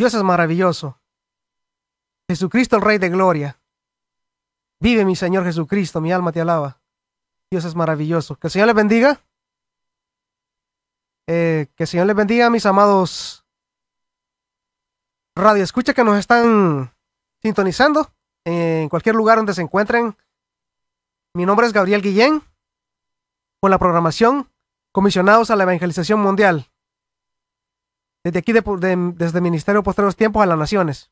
Dios es maravilloso. Jesucristo el Rey de Gloria. Vive mi Señor Jesucristo, mi alma te alaba. Dios es maravilloso. Que el Señor les bendiga. Eh, que el Señor les bendiga, mis amados radio escucha que nos están sintonizando en cualquier lugar donde se encuentren. Mi nombre es Gabriel Guillén, con la programación Comisionados a la Evangelización Mundial desde aquí, desde el Ministerio los Tiempos a las Naciones.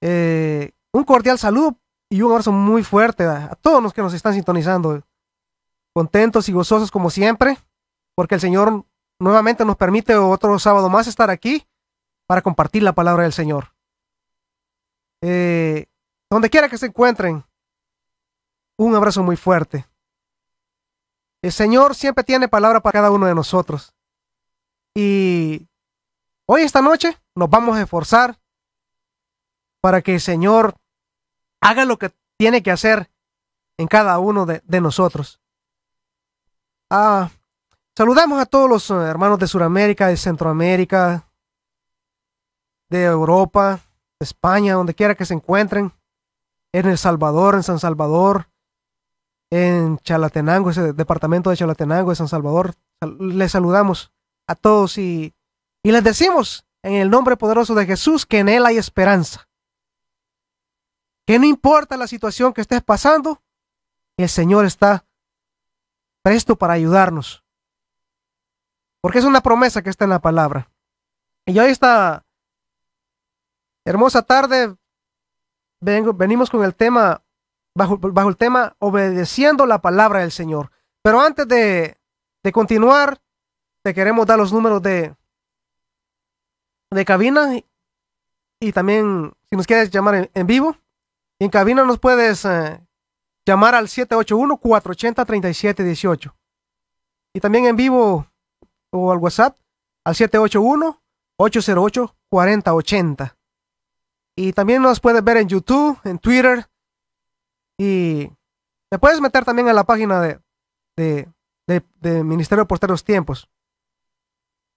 Eh, un cordial saludo y un abrazo muy fuerte a, todos los que nos están sintonizando. Contentos y gozosos como siempre, porque el Señor nuevamente nos permite otro sábado más estar aquí para compartir la palabra del Señor. Eh, donde quiera que se encuentren, un abrazo muy fuerte. El Señor siempre tiene palabra para cada uno de nosotros. Y hoy, esta noche, nos vamos a esforzar para que el Señor haga lo que tiene que hacer en cada uno de, nosotros. Ah, saludamos a todos los eh, hermanos de Sudamérica, de Centroamérica, de Europa, de España, donde quiera que se encuentren, en El Salvador, en San Salvador, en Chalatenango, ese departamento de Chalatenango, de San Salvador. Les saludamos a todos y, les decimos en el nombre poderoso de Jesús que en Él hay esperanza. Que no importa la situación que estés pasando, el Señor está presto para ayudarnos. Porque es una promesa que está en la palabra. Y hoy esta hermosa tarde venimos con el tema, bajo, bajo, el tema obedeciendo la palabra del Señor. Pero antes de, de continuar, te queremos dar los números de, de cabina y también si nos quieres llamar en, vivo. En cabina nos puedes eh, llamar al 781-480-3718. Y también en vivo o al WhatsApp al 781-808-4080. Y también nos puedes ver en YouTube, en Twitter. Y te puedes meter también a la página de, de, Ministerio de Porteros Tiempos.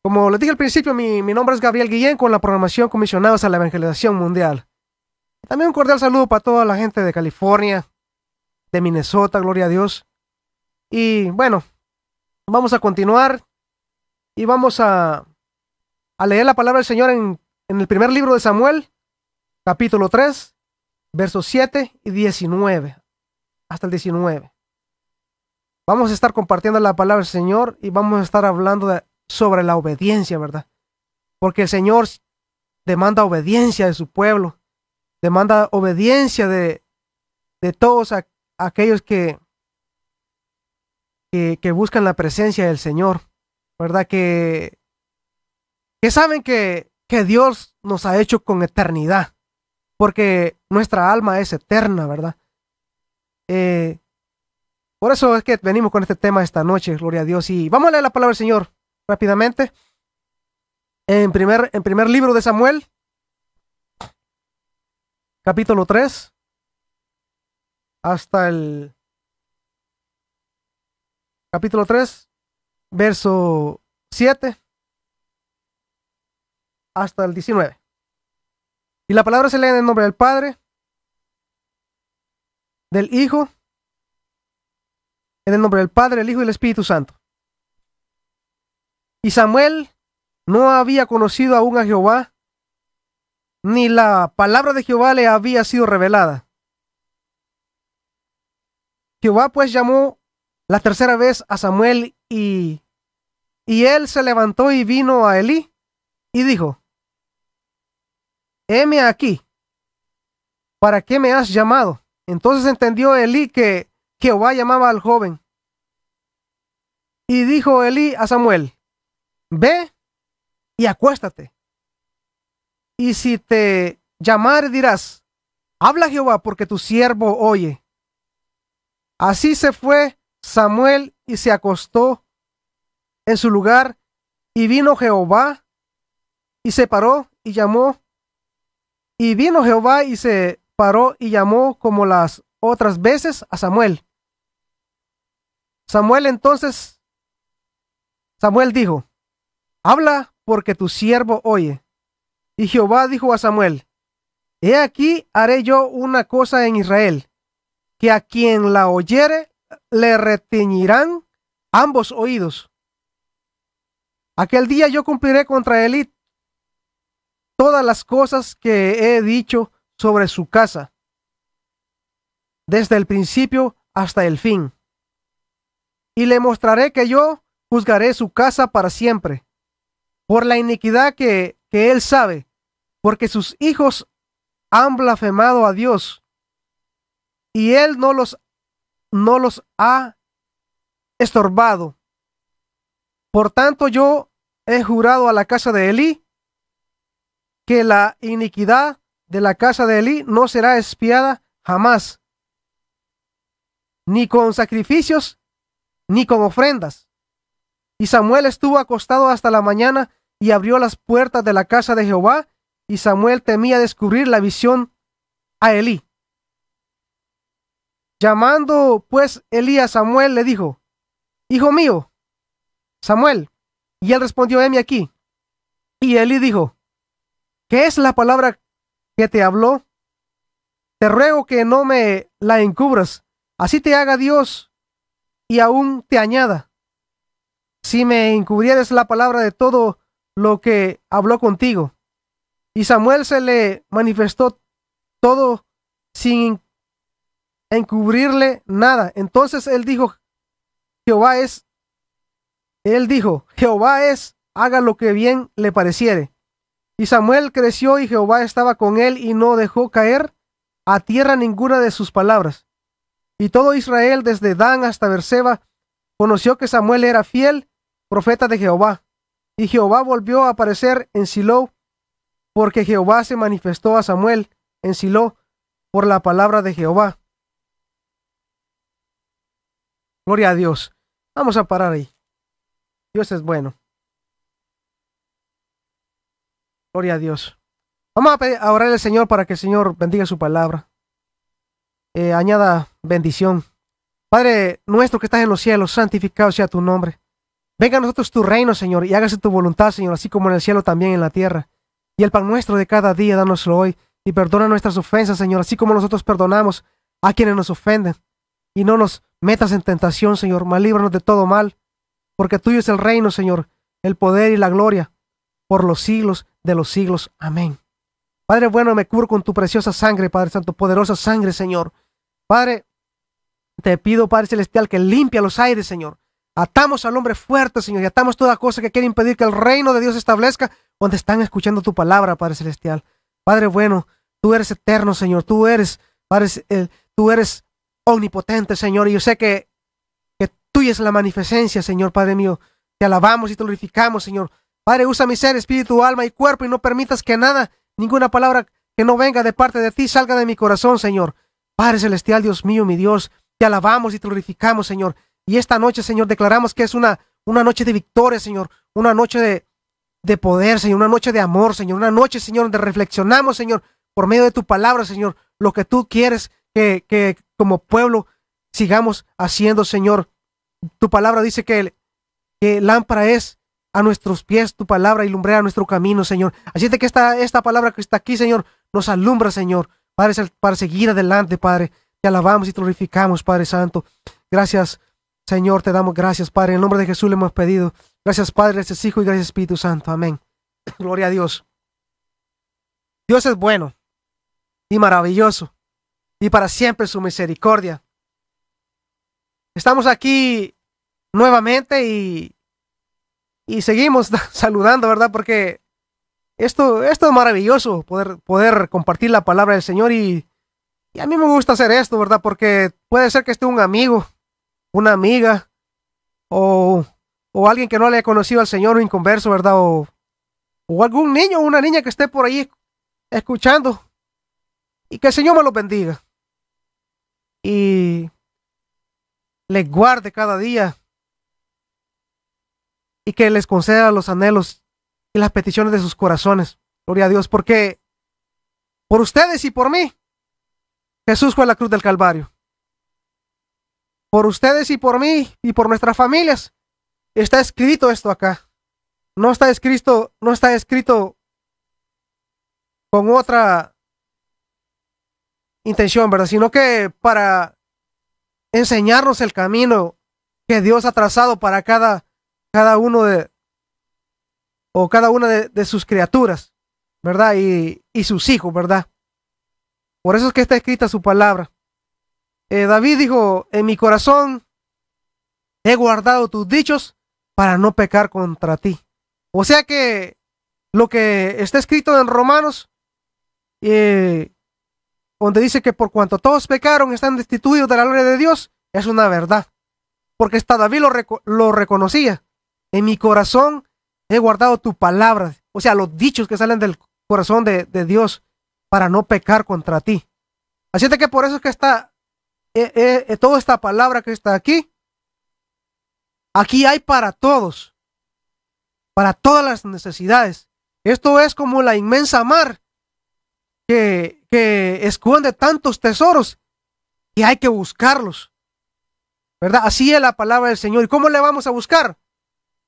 Como les dije al principio, mi, nombre es Gabriel Guillén con la programación Comisionados a la Evangelización Mundial. También un cordial saludo para toda la gente de California, de Minnesota, gloria a Dios. Y bueno, vamos a continuar y vamos a, a leer la palabra del Señor en, en el primer libro de Samuel, capítulo 3, versos 7 y 19, hasta el 19. Vamos a estar compartiendo la palabra del Señor y vamos a estar hablando de sobre la obediencia, ¿verdad? Porque el Señor demanda obediencia de su pueblo, demanda obediencia de, todos aquellos que, que, buscan la presencia del Señor, ¿verdad? Que, que saben que, que Dios nos ha hecho con eternidad, porque nuestra alma es eterna, ¿verdad? Eh, por eso es que venimos con este tema esta noche, gloria a Dios. Y vamos a leer la palabra del Señor rápidamente. En primer, en primer libro de Samuel, capítulo 3, hasta el capítulo 3, verso 7, hasta el 19. Y la palabra se lee en el nombre del Padre, del Hijo, en el nombre del Padre, el Hijo y el Espíritu Santo. Y Samuel no había conocido aún a Jehová, ni la palabra de Jehová le había sido revelada. Jehová pues llamó la tercera vez a Samuel y, él se levantó y vino a Elí y dijo, heme aquí, ¿para qué me has llamado? Entonces entendió Elí que Jehová llamaba al joven. Y dijo Elí a Samuel, Ve y acuéstate. Y si te llamar dirás, habla Jehová porque tu siervo oye. Así se fue Samuel y se acostó en su lugar y vino Jehová y se paró y llamó. Y vino Jehová y se paró y llamó como las otras veces a Samuel. Samuel entonces, Samuel dijo, habla porque tu siervo oye. Y Jehová dijo a Samuel, He aquí haré yo una cosa en Israel, que a quien la oyere le retiñirán ambos oídos. Aquel día yo cumpliré contra él todas las cosas que he dicho sobre su casa, desde el principio hasta el fin. Y le mostraré que yo juzgaré su casa para siempre por la iniquidad que, él sabe, porque sus hijos han blasfemado a Dios y él no los, no los ha estorbado. Por tanto yo he jurado a la casa de Elí que la iniquidad de la casa de Elí no será espiada jamás, ni con sacrificios, ni con ofrendas. Y Samuel estuvo acostado hasta la mañana y abrió las puertas de la casa de Jehová, y Samuel temía descubrir la visión a Elí. Llamando pues Elí a Samuel, le dijo, Hijo mío, Samuel. Y él respondió, heme aquí. Y Elí dijo, ¿qué es la palabra que te habló? Te ruego que no me la encubras, así te haga Dios y aún te añada si me encubrieres la palabra de todo lo que habló contigo. Y Samuel se le manifestó todo sin encubrirle nada. Entonces él dijo, Jehová es, él dijo, Jehová es, haga lo que bien le pareciere. Y Samuel creció y Jehová estaba con él y no dejó caer a tierra ninguna de sus palabras. Y todo Israel, desde Dan hasta Berseba, conoció que Samuel era fiel profeta de Jehová. Y Jehová volvió a aparecer en Silo, porque Jehová se manifestó a Samuel en Silo por la palabra de Jehová. Gloria a Dios. Vamos a parar ahí. Dios es bueno. Gloria a Dios. Vamos a, orar al Señor para que el Señor bendiga su palabra. Eh, añada bendición. Padre nuestro que estás en los cielos, santificado sea tu nombre. Venga a nosotros tu reino, Señor, y hágase tu voluntad, Señor, así como en el cielo también en la tierra. Y el pan nuestro de cada día, dánoslo hoy, y perdona nuestras ofensas, Señor, así como nosotros perdonamos a quienes nos ofenden. Y no nos metas en tentación, Señor, mas líbranos de todo mal, porque tuyo es el reino, Señor, el poder y la gloria, por los siglos de los siglos. Amén. Padre bueno, me cubro con tu preciosa sangre, Padre Santo, poderosa sangre, Señor. Padre, te pido, Padre Celestial, que limpia los aires, Señor. Atamos al hombre fuerte, Señor, y atamos toda cosa que quiere impedir que el reino de Dios establezca donde están escuchando tu palabra, Padre Celestial. Padre bueno, tú eres eterno, Señor, tú eres, Padre, tú eres omnipotente, Señor, y yo sé que, que tuya es la manifestencia, Señor, Padre mío. Te alabamos y te glorificamos, Señor. Padre, usa mi ser, espíritu, alma y cuerpo y no permitas que nada, ninguna palabra que no venga de parte de ti salga de mi corazón, Señor. Padre celestial, Dios mío, mi Dios, te alabamos y te glorificamos, Señor. Y esta noche, Señor, declaramos que es una, una noche de victoria, Señor, una noche de, poder, Señor, una noche de amor, Señor, una noche, Señor, donde reflexionamos, Señor, por medio de tu palabra, Señor, lo que tú quieres que, como pueblo sigamos haciendo, Señor. Tu palabra dice que, que lámpara es a nuestros pies tu palabra y nuestro camino, Señor. Así es que esta, esta palabra que está aquí, Señor, nos alumbra, Señor, Padre, para seguir adelante, Padre. Te alabamos y glorificamos, Padre Santo. Gracias. Señor, te damos gracias, Padre. En el nombre de Jesús le hemos pedido. Gracias, Padre, gracias, Hijo y gracias, Espíritu Santo. Amén. Gloria a Dios. Dios es bueno y maravilloso y para siempre su misericordia. Estamos aquí nuevamente y, seguimos saludando, ¿verdad? Porque esto, esto es maravilloso, poder, poder compartir la palabra del Señor y a mí me gusta hacer esto, ¿verdad? Porque puede ser que esté un amigo una amiga o, alguien que no le haya conocido al Señor o inconverso, ¿verdad? O, o algún niño o una niña que esté por ahí escuchando. Y que el Señor me lo bendiga. Y les guarde cada día. Y que les conceda los anhelos y las peticiones de sus corazones. Gloria a Dios, porque por ustedes y por mí, Jesús fue a la cruz del Calvario por ustedes y por mí y por nuestras familias. Está escrito esto acá. No está escrito, no está escrito con otra intención, ¿verdad? Sino que para enseñarnos el camino que Dios ha trazado para cada, cada uno de, o cada una de, sus criaturas, ¿verdad? Y, y sus hijos, ¿verdad? Por eso es que está escrita su palabra. Eh, David dijo, en mi corazón he guardado tus dichos para no pecar contra ti. O sea que lo que está escrito en Romanos, eh, donde dice que por cuanto todos pecaron están destituidos de la gloria de Dios, es una verdad. Porque hasta David lo, reconocía. En mi corazón he guardado tu palabra, o sea, los dichos que salen del corazón de, de Dios para no pecar contra ti. Así es que por eso es que está eh, eh, eh, toda esta palabra que está aquí, aquí hay para todos, para todas las necesidades. Esto es como la inmensa mar que, que esconde tantos tesoros y hay que buscarlos. ¿Verdad? Así es la palabra del Señor. ¿Y cómo le vamos a buscar?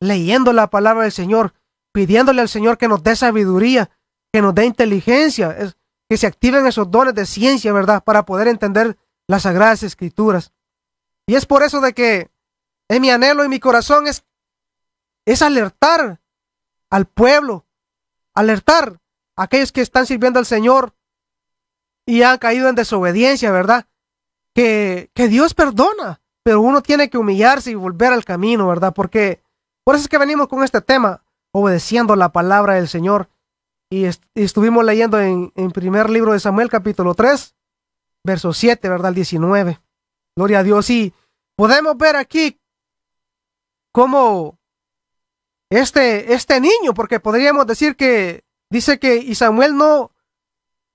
Leyendo la palabra del Señor, pidiéndole al Señor que nos dé sabiduría, que nos dé inteligencia, que se activen esos dones de ciencia, ¿verdad? Para poder entender las sagradas escrituras. Y es por eso de que en eh, mi anhelo y mi corazón es, es alertar al pueblo, alertar a aquellos que están sirviendo al Señor y han caído en desobediencia, ¿verdad? Que, que Dios perdona, pero uno tiene que humillarse y volver al camino, ¿verdad? Porque por eso es que venimos con este tema, obedeciendo la palabra del Señor. Y, estuvimos leyendo en, en primer libro de Samuel capítulo 3, verso 7, ¿verdad? Al 19. Gloria a Dios. Y podemos ver aquí cómo este, este niño, porque podríamos decir que dice que y Samuel no,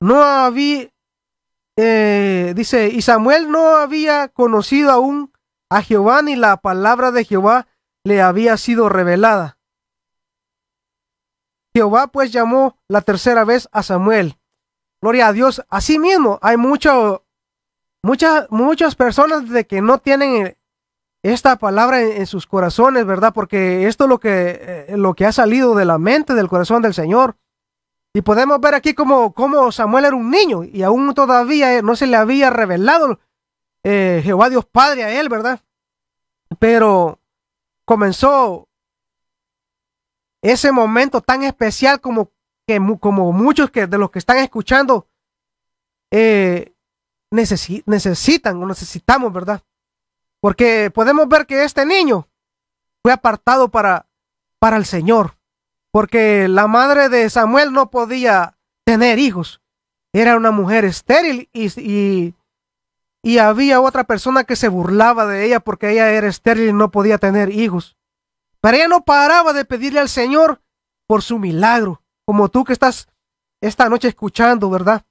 no había, eh, dice, y Samuel no había conocido aún a Jehová ni la palabra de Jehová le había sido revelada. Jehová pues llamó la tercera vez a Samuel Gloria a Dios. así mismo hay mucho, muchas, muchas personas de que no tienen eh, esta palabra en, sus corazones, ¿verdad? Porque esto es lo que, eh, lo que ha salido de la mente, del corazón del Señor. Y podemos ver aquí como, como Samuel era un niño y aún todavía eh, no se le había revelado Jehová Dios Padre a él, ¿verdad? Pero comenzó ese momento tan especial como como muchos que, de los que están escuchando, eh, necesitan o necesitamos, ¿verdad? Porque podemos ver que este niño fue apartado para, para el Señor, porque la madre de Samuel no podía tener hijos. Era una mujer estéril y, y, y había otra persona que se burlaba de ella porque ella era estéril y no podía tener hijos. Pero ella no paraba de pedirle al Señor por su milagro como tú que estás esta noche escuchando, ¿verdad?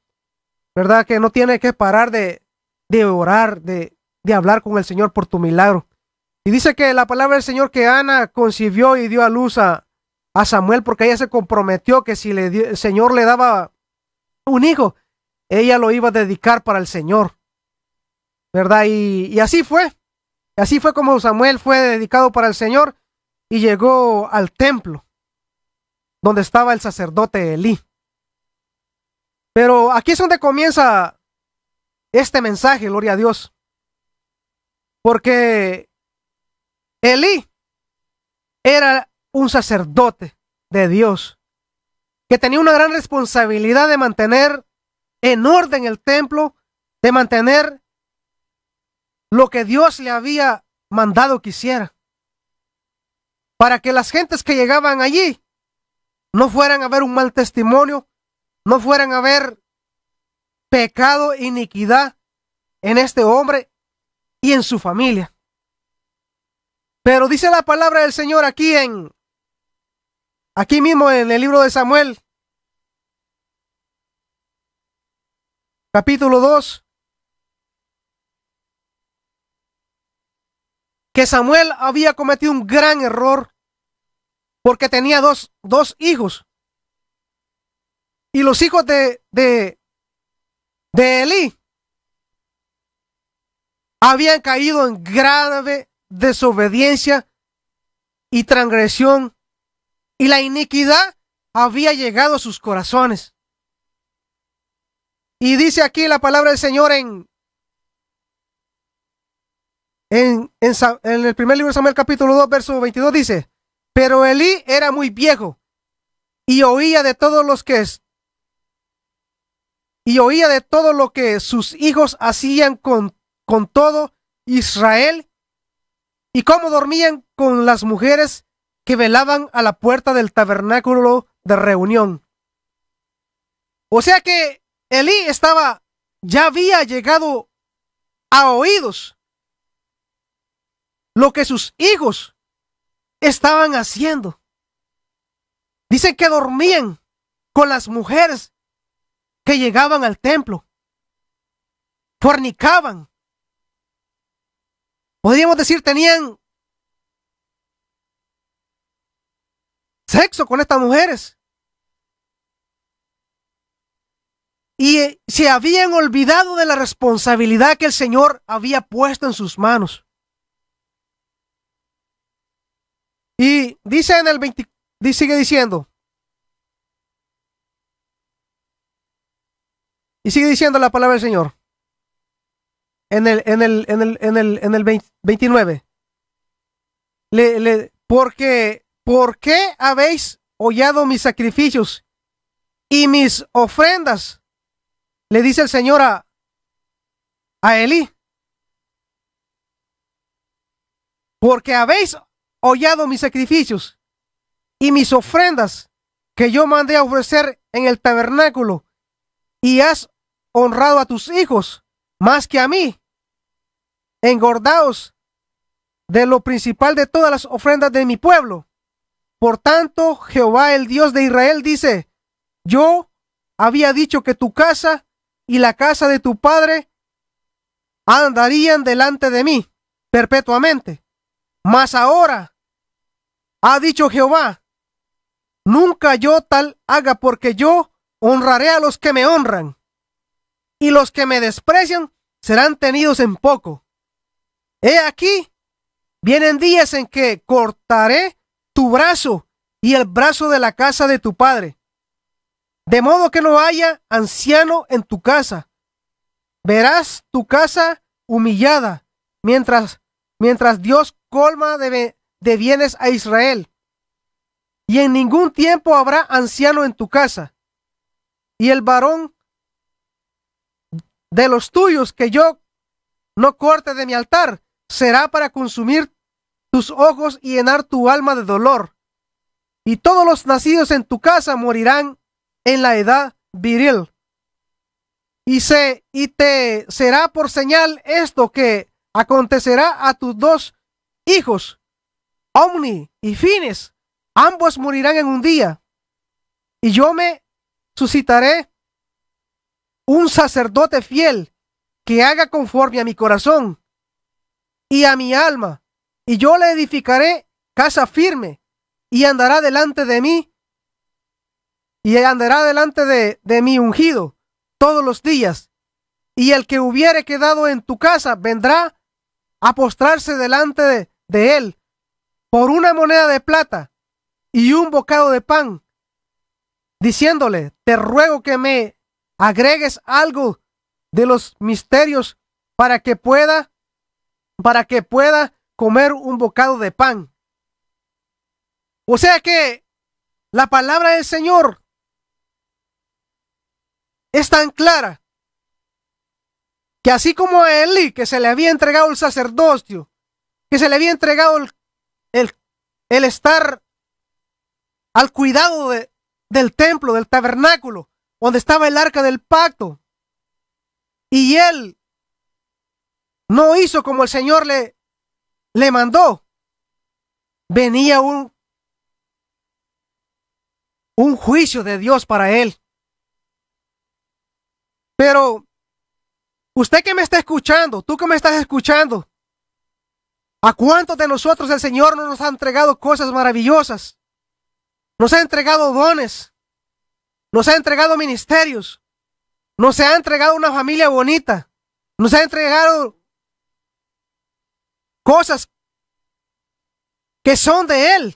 ¿Verdad? Que no tiene que parar de, orar, de, hablar con el Señor por tu milagro. Y dice que la palabra del Señor que Ana concibió y dio a luz a, a Samuel porque ella se comprometió que si el Señor le daba un hijo, ella lo iba a dedicar para el Señor. ¿Verdad? Y, y así fue. Así fue como Samuel fue dedicado para el Señor y llegó al templo donde estaba el sacerdote Elí. Pero aquí es donde comienza este mensaje, gloria a Dios. Porque Elí era un sacerdote de Dios que tenía una gran responsabilidad de mantener en orden el templo, de mantener lo que Dios le había mandado que hiciera. Para que las gentes que llegaban allí no fueran a ver un mal testimonio, no fueran a ver pecado, iniquidad en este hombre y en su familia. Pero dice la palabra del Señor aquí en aquí mismo en el libro de Samuel capítulo 2 que Samuel había cometido un gran error porque tenía dos, hijos. Y los hijos de, de, de Elí habían caído en grave desobediencia y transgresión, y la iniquidad había llegado a sus corazones. Y dice aquí la palabra del Señor en, en, en el primer libro de Samuel capítulo 2, verso 22, dice, pero Elí era muy viejo y oía de todos los que y oía de todo lo que sus hijos hacían con, con todo Israel y cómo dormían con las mujeres que velaban a la puerta del tabernáculo de reunión. O sea que Elí estaba, ya había llegado a oídos lo que sus hijos estaban haciendo. Dicen que dormían con las mujeres que llegaban al templo. Fornicaban. Podríamos decir, tenían sexo con estas mujeres. Y eh, se habían olvidado de la responsabilidad que el Señor había puesto en sus manos. Y dice en el 20, sigue diciendo. Y sigue diciendo la palabra del Señor. En el, en el, en el, en el, 29. Le, le, porque, habéis hollado mis sacrificios y mis ofrendas? Le dice el Señor a, a Elí. Porque habéis hollado mis sacrificios y mis ofrendas que yo mandé a ofrecer en el tabernáculo, y has honrado a tus hijos más que a mí. engordados de lo principal de todas las ofrendas de mi pueblo. Por tanto, Jehová el Dios de Israel dice, yo había dicho que tu casa y la casa de tu padre andarían delante de mí perpetuamente. Mas ahora, ha dicho Jehová, nunca yo tal haga porque yo honraré a los que me honran, y los que me desprecian serán tenidos en poco. He aquí, vienen días en que cortaré tu brazo y el brazo de la casa de tu padre, de modo que no haya anciano en tu casa. Verás tu casa humillada mientras, mientras Dios colma de, bienes a Israel. Y en ningún tiempo habrá anciano en tu casa. Y el varón de los tuyos que yo no corte de mi altar será para consumir tus ojos y llenar tu alma de dolor. Y todos los nacidos en tu casa morirán en la edad viril. Y, se, y te será por señal esto que acontecerá a tus dos hijos, Omni y Fines, ambos morirán en un día, y yo me suscitaré un sacerdote fiel que haga conforme a mi corazón y a mi alma, y yo le edificaré casa firme y andará delante de mí y andará delante de, de mi ungido todos los días. Y el que hubiere quedado en tu casa vendrá a postrarse delante de, de él por una moneda de plata y un bocado de pan, diciéndole, te ruego que me agregues algo de los misterios para que pueda, para que pueda comer un bocado de pan. O sea que la palabra del Señor es tan clara que así como a Eli que se le había entregado el sacerdocio que se le había entregado el, el, estar al cuidado del templo, del tabernáculo, donde estaba el arca del pacto. Y él no hizo como el Señor le, le mandó. Venía un, un juicio de Dios para él. Pero usted que me está escuchando, tú que me estás escuchando, ¿A cuántos de nosotros el Señor no nos ha entregado cosas maravillosas? Nos ha entregado dones, nos ha entregado ministerios, nos ha entregado una familia bonita, nos ha entregado cosas que son de Él,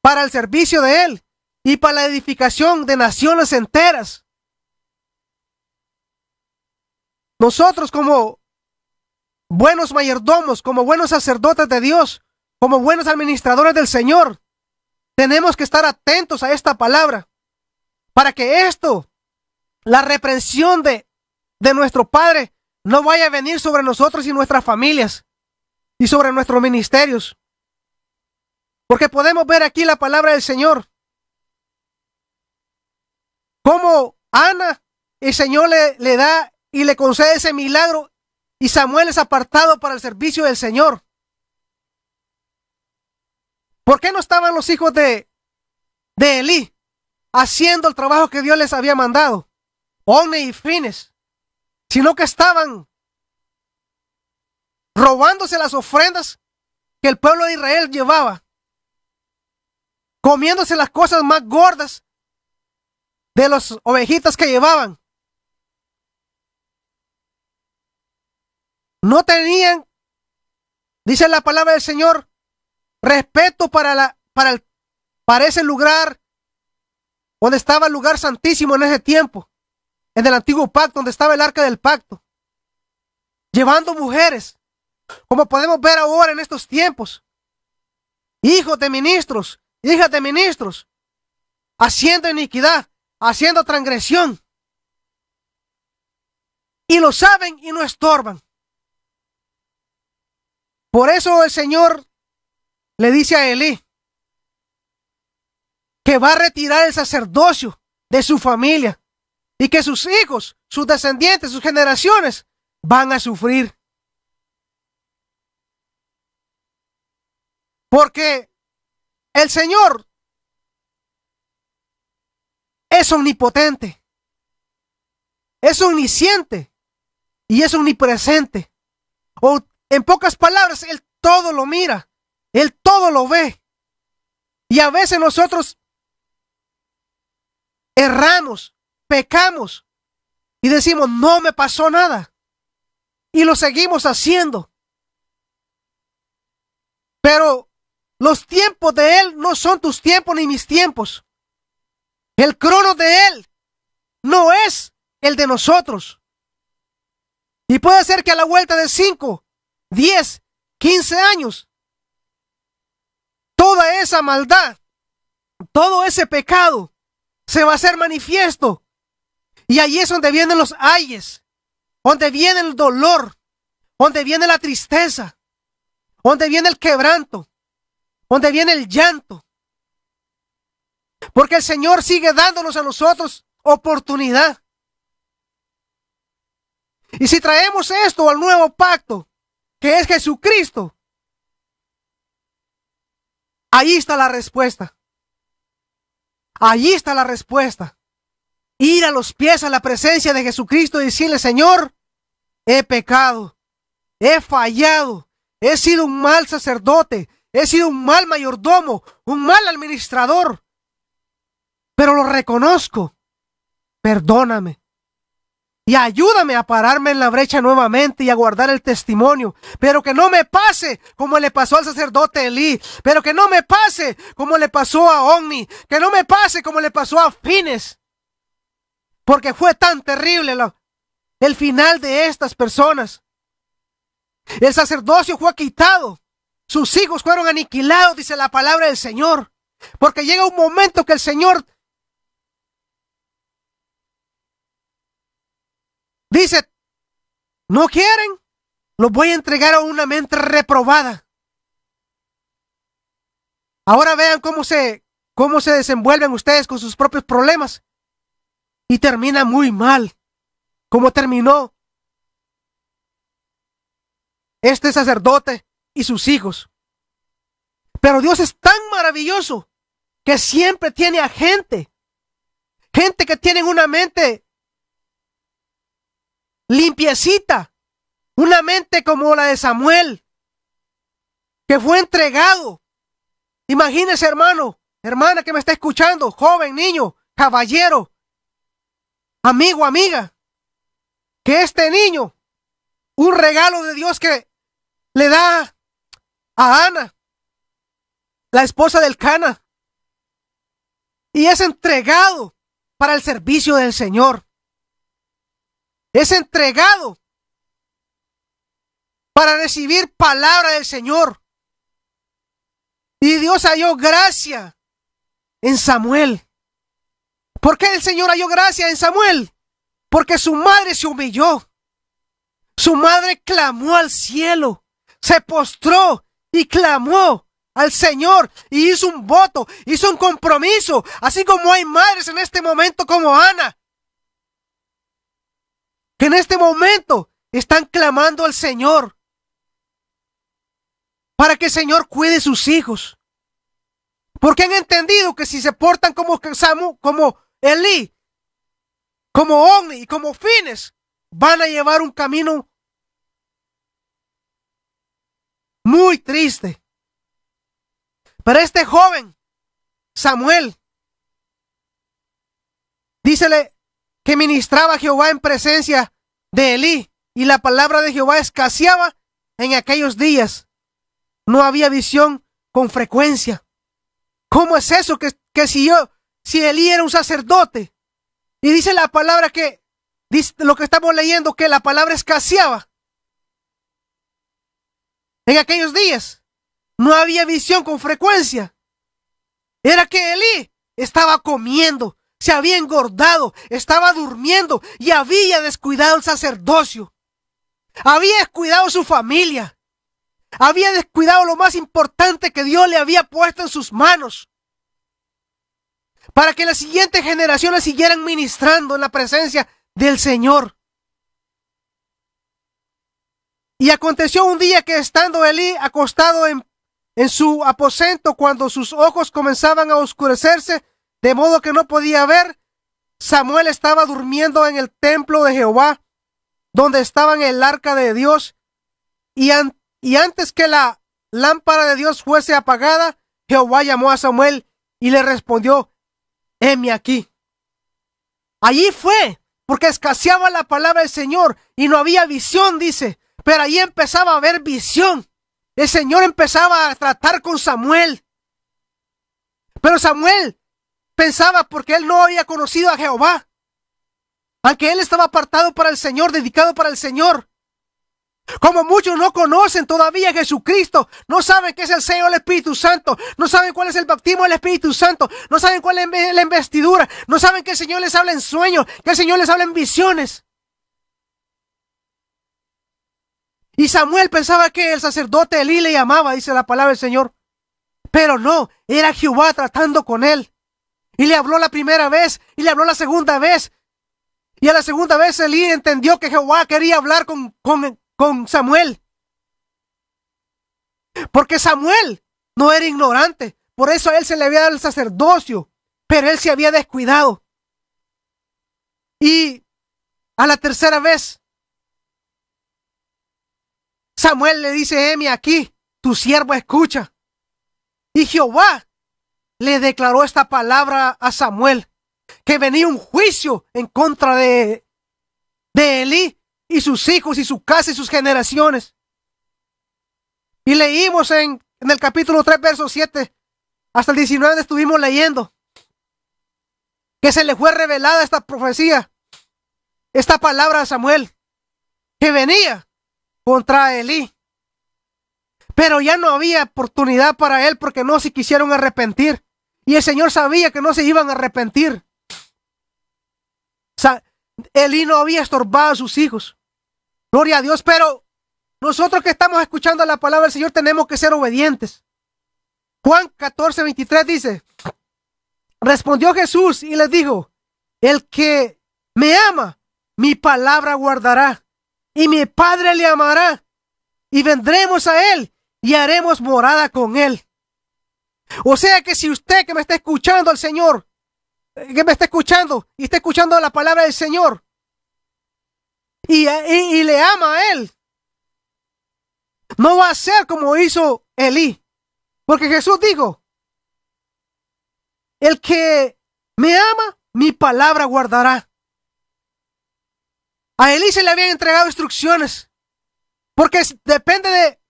para el servicio de Él y para la edificación de naciones enteras. Nosotros como buenos mayordomos, como buenos sacerdotes de Dios, como buenos administradores del Señor. Tenemos que estar atentos a esta palabra para que esto, la reprensión de, de nuestro Padre, no vaya a venir sobre nosotros y nuestras familias y sobre nuestros ministerios. Porque podemos ver aquí la palabra del Señor. Cómo Ana, el Señor le, le da y le concede ese milagro y Samuel es apartado para el servicio del Señor. ¿Por qué no estaban los hijos de, de Elí haciendo el trabajo que Dios les había mandado? One y Fines. Sino que estaban robándose las ofrendas que el pueblo de Israel llevaba. Comiéndose las cosas más gordas de las ovejitas que llevaban. No tenían, dice la palabra del Señor, respeto para, la, para, el, para ese lugar donde estaba el lugar santísimo en ese tiempo, en el antiguo pacto, donde estaba el arca del pacto, llevando mujeres, como podemos ver ahora en estos tiempos, hijos de ministros, hijas de ministros, haciendo iniquidad, haciendo transgresión. Y lo saben y no estorban. Por eso el Señor le dice a Elí que va a retirar el sacerdocio de su familia y que sus hijos, sus descendientes, sus generaciones van a sufrir. Porque el Señor es omnipotente, es omnisciente y es omnipresente. En pocas palabras, Él todo lo mira, Él todo lo ve. Y a veces nosotros erramos, pecamos y decimos, no me pasó nada. Y lo seguimos haciendo. Pero los tiempos de Él no son tus tiempos ni mis tiempos. El crono de Él no es el de nosotros. Y puede ser que a la vuelta de cinco 10, 15 años. Toda esa maldad, todo ese pecado se va a hacer manifiesto. Y ahí es donde vienen los ayes, donde viene el dolor, donde viene la tristeza, donde viene el quebranto, donde viene el llanto. Porque el Señor sigue dándonos a nosotros oportunidad. Y si traemos esto al nuevo pacto, que es Jesucristo, ahí está la respuesta. Allí está la respuesta. Ir a los pies a la presencia de Jesucristo y decirle, Señor, he pecado, he fallado, he sido un mal sacerdote, he sido un mal mayordomo, un mal administrador, pero lo reconozco. Perdóname y ayúdame a pararme en la brecha nuevamente y a guardar el testimonio, pero que no me pase como le pasó al sacerdote Elí, pero que no me pase como le pasó a Omni, que no me pase como le pasó a Fines, porque fue tan terrible el final de estas personas. El sacerdocio fue quitado, sus hijos fueron aniquilados, dice la palabra del Señor, porque llega un momento que el Señor Dice, no quieren, los voy a entregar a una mente reprobada. Ahora vean cómo se, cómo se desenvuelven ustedes con sus propios problemas. Y termina muy mal, como terminó este sacerdote y sus hijos. Pero Dios es tan maravilloso que siempre tiene a gente, gente que tiene una mente limpiecita, una mente como la de Samuel, que fue entregado. Imagínese, hermano, hermana que me está escuchando, joven, niño, caballero, amigo, amiga, que este niño, un regalo de Dios que le da a Ana, la esposa del Cana, y es entregado para el servicio del Señor es entregado para recibir palabra del Señor. Y Dios halló gracia en Samuel. ¿Por qué el Señor halló gracia en Samuel? Porque su madre se humilló. Su madre clamó al cielo, se postró y clamó al Señor y hizo un voto, hizo un compromiso, así como hay madres en este momento como Ana, en este momento están clamando al Señor para que el Señor cuide sus hijos. Porque han entendido que si se portan como Samuel, como Elí, como Omni y como Fines, van a llevar un camino muy triste. Pero este joven, Samuel, dícele que ministraba Jehová en presencia de Elí, y la palabra de Jehová escaseaba en aquellos días. No había visión con frecuencia. ¿Cómo es eso que, si yo, si Elí era un sacerdote, y dice la palabra que, dice lo que estamos leyendo, que la palabra escaseaba en aquellos días? No había visión con frecuencia. Era que Elí estaba comiendo, se había engordado, estaba durmiendo y había descuidado el sacerdocio. Había descuidado su familia. Había descuidado lo más importante que Dios le había puesto en sus manos. Para que las siguientes generaciones siguieran ministrando en la presencia del Señor. Y aconteció un día que estando Elí acostado en su aposento, cuando sus ojos comenzaban a oscurecerse, de modo que no podía ver, Samuel estaba durmiendo en el templo de Jehová, donde estaba en el arca de Dios, y, antes que la lámpara de Dios fuese apagada, Jehová llamó a Samuel y le respondió, heme aquí. Allí fue, porque escaseaba la palabra del Señor y no había visión, dice, pero ahí empezaba a haber visión. El Señor empezaba a tratar con Samuel. Pero Samuel pensaba porque él no había conocido a Jehová. Aunque él estaba apartado para el Señor, dedicado para el Señor. Como muchos no conocen todavía a Jesucristo, no saben qué es el Señor del Espíritu Santo, no saben cuál es el bautismo del Espíritu Santo, no saben cuál es la investidura, no saben que el Señor les habla en sueños, que el Señor les habla en visiones. Y Samuel pensaba que el sacerdote Elí le llamaba, dice la palabra del Señor. Pero no, era Jehová tratando con él. Y le habló la primera vez y le habló la segunda vez. Y a la segunda vez Elí entendió que Jehová quería hablar con, con, Samuel. Porque Samuel no era ignorante. Por eso él se le había dado el sacerdocio. Pero él se había descuidado. Y a la tercera vez, Samuel le dice, Emi, aquí, tu siervo escucha. Y Jehová le declaró esta palabra a Samuel, que venía un juicio en contra de, de Elí y sus hijos y su casa y sus generaciones. Y leímos en, en el capítulo 3, verso 7, hasta el 19 estuvimos leyendo, que se le fue revelada esta profecía, esta palabra a Samuel, que venía contra Elí. Pero ya no había oportunidad para él porque no se quisieron arrepentir. Y el Señor sabía que no se iban a arrepentir. Elí no había estorbado a sus hijos. Gloria a Dios, pero nosotros que estamos escuchando la palabra del Señor tenemos que ser obedientes. Juan 14, 23 dice, respondió Jesús y les dijo, el que me ama, mi palabra guardará, y mi Padre le amará, y vendremos a él y haremos morada con él. O sea que si usted que me está escuchando al Señor, eh, que me está escuchando y está escuchando la palabra del Señor eh, y, le ama a Él, no va a ser como hizo Elí. Porque Jesús dijo, el que me ama, mi palabra guardará. A Elí se le habían entregado instrucciones, porque depende de,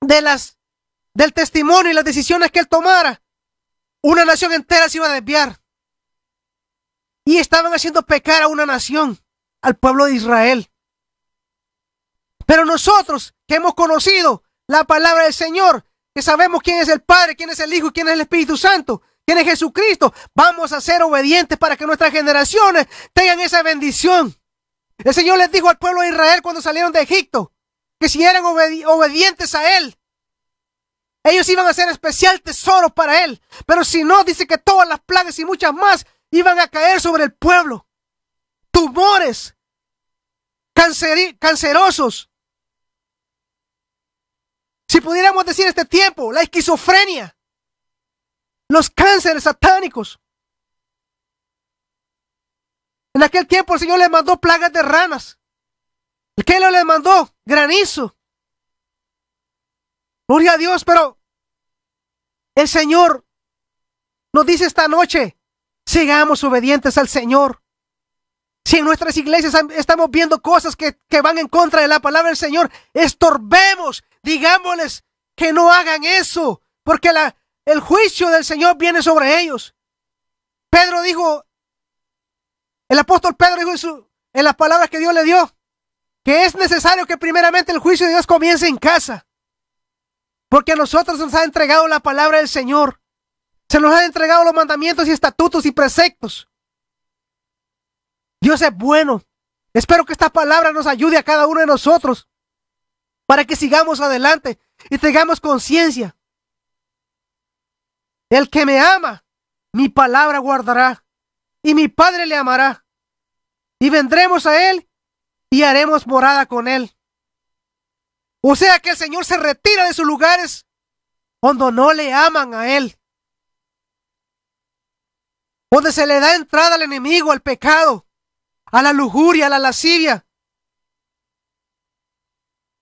de las del testimonio y las decisiones que él tomara, una nación entera se iba a desviar. Y estaban haciendo pecar a una nación, al pueblo de Israel. Pero nosotros que hemos conocido la palabra del Señor, que sabemos quién es el Padre, quién es el Hijo quién es el Espíritu Santo, quién es Jesucristo, vamos a ser obedientes para que nuestras generaciones tengan esa bendición. El Señor les dijo al pueblo de Israel cuando salieron de Egipto que si eran obedientes a Él, ellos iban a ser especial tesoro para él. Pero si no, dice que todas las plagas y muchas más iban a caer sobre el pueblo. Tumores cancerosos. Si pudiéramos decir este tiempo, la esquizofrenia, los cánceres satánicos. En aquel tiempo el Señor le mandó plagas de ranas. ¿Qué le mandó granizo. Gloria a Dios, pero el Señor nos dice esta noche, sigamos obedientes al Señor. Si en nuestras iglesias estamos viendo cosas que, van en contra de la palabra del Señor, estorbemos, digámosles que no hagan eso, porque la, el juicio del Señor viene sobre ellos. Pedro dijo, el apóstol Pedro dijo en, en las palabras que Dios le dio, que es necesario que primeramente el juicio de Dios comience en casa. Porque a nosotros nos ha entregado la palabra del Señor. Se nos ha entregado los mandamientos y estatutos y preceptos. Dios es bueno. Espero que esta palabra nos ayude a cada uno de nosotros para que sigamos adelante y tengamos conciencia. El que me ama, mi palabra guardará y mi Padre le amará. Y vendremos a Él y haremos morada con Él. O sea que el Señor se retira de sus lugares cuando no le aman a Él. Donde se le da entrada al enemigo, al pecado, a la lujuria, a la lascivia,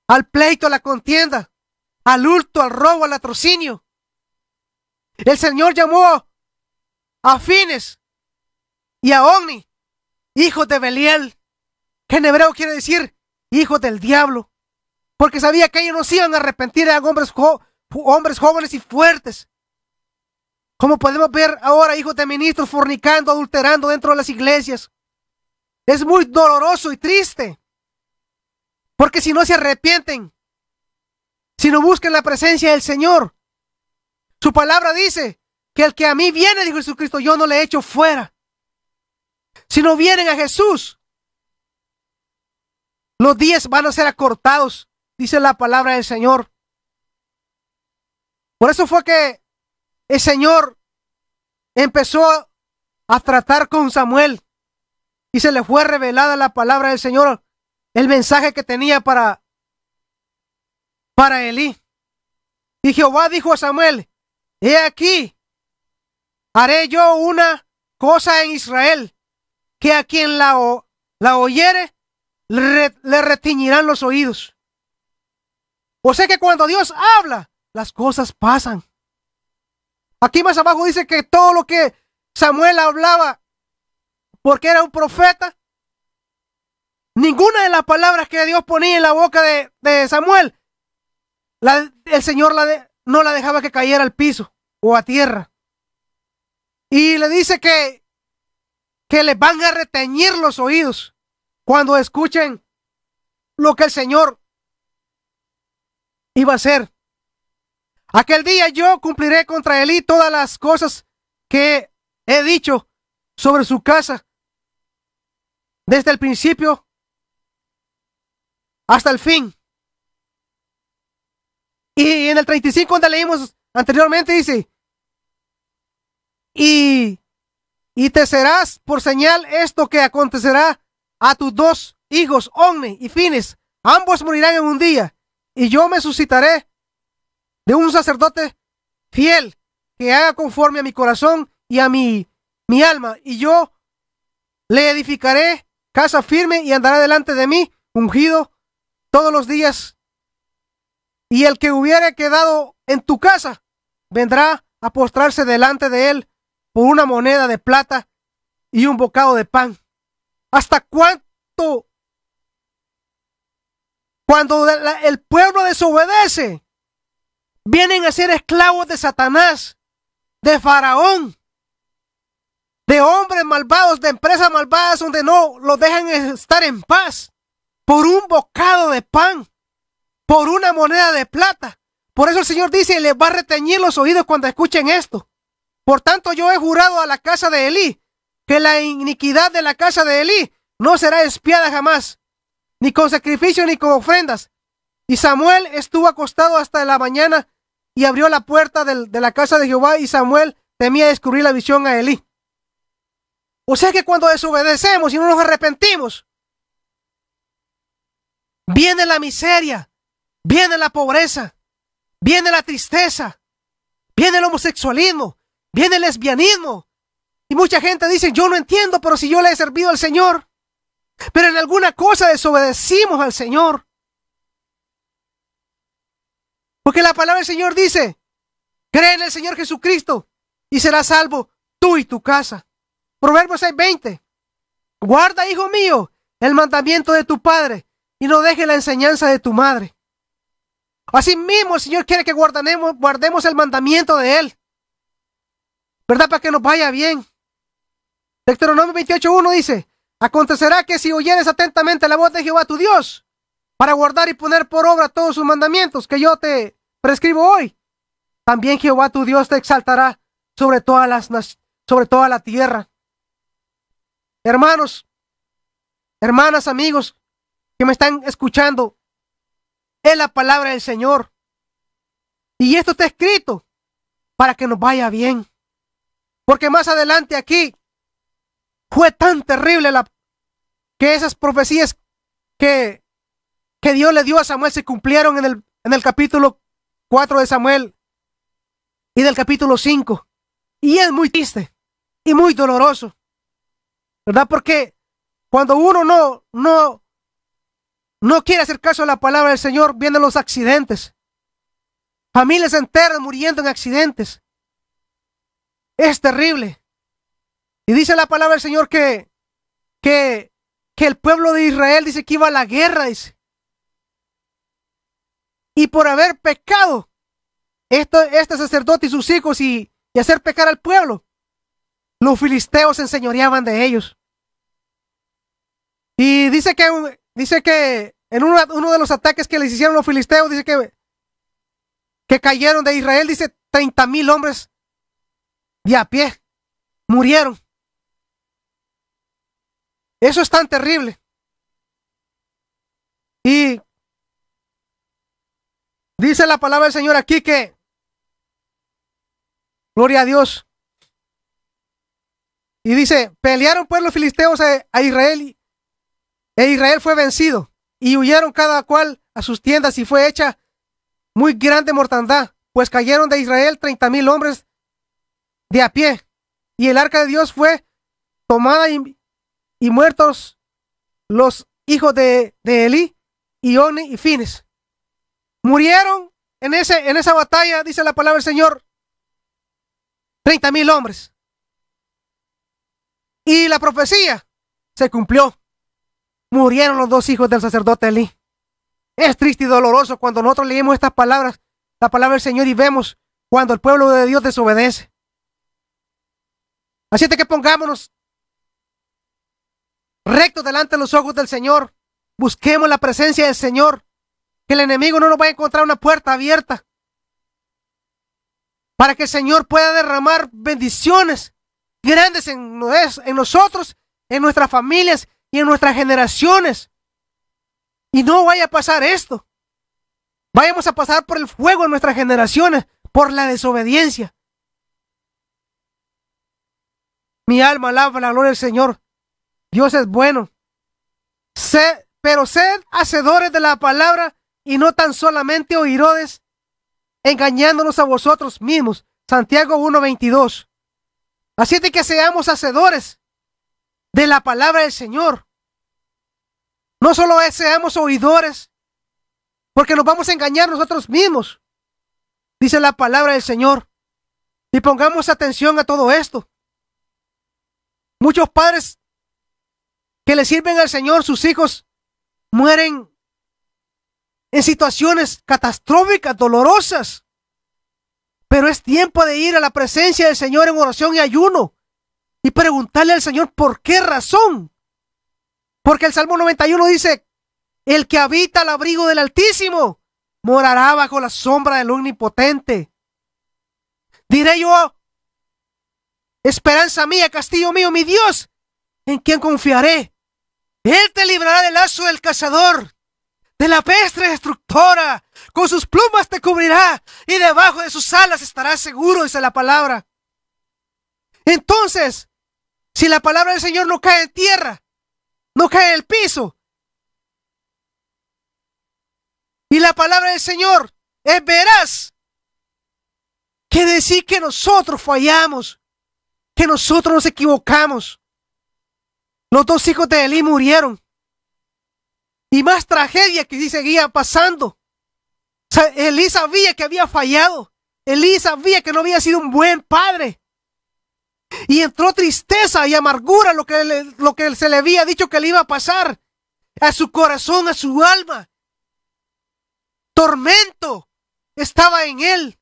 al pleito, a la contienda, al hurto, al robo, al latrocinio. El Señor llamó a Fines y a Omni, hijos de Belial, que en hebreo quiere decir hijos del diablo porque sabía que ellos no se iban a arrepentir, eran hombres, hombres jóvenes y fuertes. Como podemos ver ahora, hijos de ministros fornicando, adulterando dentro de las iglesias. Es muy doloroso y triste. Porque si no se arrepienten, si no buscan la presencia del Señor, su palabra dice que el que a mí viene, dijo Jesucristo, yo no le echo fuera. Si no vienen a Jesús, los días van a ser acortados dice la palabra del Señor. Por eso fue que el Señor empezó a tratar con Samuel y se le fue revelada la palabra del Señor, el mensaje que tenía para para Elí. Y Jehová dijo a Samuel, he aquí, haré yo una cosa en Israel, que a quien la, la oyere le, le retiñirán los oídos. O sea que cuando Dios habla, las cosas pasan. Aquí más abajo dice que todo lo que Samuel hablaba, porque era un profeta, ninguna de las palabras que Dios ponía en la boca de, Samuel, el Señor no la dejaba que cayera al piso o a tierra. Y le dice que, que van a reteñir los oídos cuando escuchen lo que el Señor iba a ser. Aquel día yo cumpliré contra y todas las cosas que he dicho sobre su casa, desde el principio hasta el fin. Y en el 35, donde leímos anteriormente, dice, y, y te serás por señal esto que acontecerá a tus dos hijos, Omni y Fines. Ambos morirán en un día y yo me suscitaré de un sacerdote fiel que haga conforme a mi corazón y a mi, mi alma, y yo le edificaré casa firme y andará delante de mí, ungido todos los días. Y el que hubiere quedado en tu casa vendrá a postrarse delante de él por una moneda de plata y un bocado de pan. ¿Hasta cuánto cuando el pueblo desobedece, vienen a ser esclavos de Satanás, de Faraón, de hombres malvados, de empresas malvadas donde no los dejan estar en paz por un bocado de pan, por una moneda de plata. Por eso el Señor dice, les va a reteñir los oídos cuando escuchen esto. Por tanto, yo he jurado a la casa de Elí que la iniquidad de la casa de Elí no será espiada jamás, ni con sacrificio, ni con ofrendas. Y Samuel estuvo acostado hasta la mañana y abrió la puerta de la casa de Jehová y Samuel temía descubrir la visión a Elí. O sea que cuando desobedecemos y no nos arrepentimos, viene la miseria, viene la pobreza, viene la tristeza, viene el homosexualismo, viene el lesbianismo. Y mucha gente dice, yo no entiendo, pero si yo le he servido al Señor, pero en alguna cosa desobedecimos al Señor. Porque la palabra del Señor dice, cree en el Señor Jesucristo y serás salvo tú y tu casa. Proverbios 6:20. Guarda, hijo mío, el mandamiento de tu padre y no deje la enseñanza de tu madre. Asimismo, el Señor quiere que guardemos, guardemos el mandamiento de Él. ¿Verdad? Para que nos vaya bien. Deuteronomio 28.1 dice, Acontecerá que si oyeres atentamente la voz de Jehová tu Dios, para guardar y poner por obra todos sus mandamientos que yo te prescribo hoy, también Jehová tu Dios te exaltará sobre, todas las, sobre toda la tierra. Hermanos, hermanas, amigos que me están escuchando, es la palabra del Señor. Y esto está escrito para que nos vaya bien. Porque más adelante aquí fue tan terrible la, que esas profecías que, que Dios le dio a Samuel se cumplieron en el, en el capítulo 4 de Samuel y del capítulo 5. Y es muy triste y muy doloroso. ¿Verdad? Porque cuando uno no, no, no quiere hacer caso a la palabra del Señor, vienen los accidentes. Familias enteras muriendo en accidentes. Es terrible. Y dice la palabra del Señor que, que, el pueblo de Israel dice que iba a la guerra, Y por haber pecado, esto, este sacerdote y sus hijos y, hacer pecar al pueblo, los filisteos se enseñoreaban de ellos. Y dice que, dice que en uno, de los ataques que les hicieron los filisteos, dice que, que cayeron de Israel, dice 30 mil hombres de a pie murieron. Eso es tan terrible. Y dice la palabra del Señor aquí que, gloria a Dios. Y dice, pelearon pues los filisteos a, Israel e Israel fue vencido y huyeron cada cual a sus tiendas y fue hecha muy grande mortandad, pues cayeron de Israel treinta mil hombres de a pie y el arca de Dios fue tomada y y muertos los hijos de, de Elí, Ione y Fines. Murieron en, ese, en esa batalla, dice la palabra del Señor, 30 mil hombres. Y la profecía se cumplió. Murieron los dos hijos del sacerdote Elí. Es triste y doloroso cuando nosotros leemos estas palabras, la palabra del Señor, y vemos cuando el pueblo de Dios desobedece. Así es que pongámonos recto delante de los ojos del Señor. Busquemos la presencia del Señor. Que el enemigo no nos vaya a encontrar una puerta abierta. Para que el Señor pueda derramar bendiciones grandes en, en nosotros, en nuestras familias y en nuestras generaciones. Y no vaya a pasar esto. Vayamos a pasar por el fuego en nuestras generaciones, por la desobediencia. Mi alma alaba la gloria del Señor. Dios es bueno. pero sed hacedores de la palabra y no tan solamente oidores engañándonos a vosotros mismos. Santiago 1.22. Así de que seamos hacedores de la palabra del Señor. No solo seamos oidores, porque nos vamos a engañar nosotros mismos, dice la palabra del Señor. Y pongamos atención a todo esto. Muchos padres que le sirven al Señor, sus hijos mueren en situaciones catastróficas, dolorosas. Pero es tiempo de ir a la presencia del Señor en oración y ayuno y preguntarle al Señor por qué razón. Porque el Salmo 91 dice, el que habita al abrigo del Altísimo morará bajo la sombra del Omnipotente. Diré yo, esperanza mía, castillo mío, mi Dios, en quien confiaré. Él te librará del lazo del cazador, de la peste destructora. Con sus plumas te cubrirá y debajo de sus alas estarás seguro, dice la palabra. Entonces, si la palabra del Señor no cae en tierra, no cae en el piso, y la palabra del Señor es veraz, que decir que nosotros fallamos, que nosotros nos equivocamos, los dos hijos de Elí murieron. Y más tragedia que seguía pasando. Elí sabía que había fallado. Elí sabía que no había sido un buen padre. Y entró tristeza y amargura lo que, lo que se le había dicho que le iba a pasar. A su corazón, a su alma. Tormento estaba en él.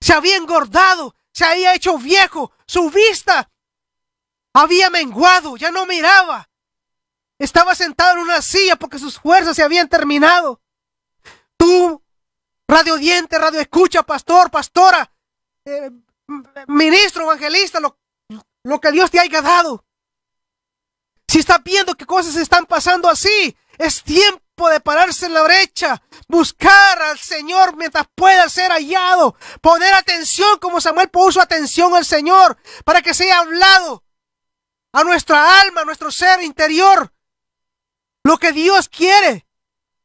Se había engordado, se había hecho viejo. Su vista había menguado, ya no miraba. Estaba sentado en una silla porque sus fuerzas se habían terminado. Tú, radio diente, radio escucha, pastor, pastora, eh, ministro, evangelista, lo, lo que Dios te haya dado. Si estás viendo que cosas están pasando así, es tiempo de pararse en la brecha, buscar al Señor mientras pueda ser hallado, poner atención como Samuel puso atención al Señor para que sea hablado a nuestra alma, a nuestro ser interior. Lo que Dios quiere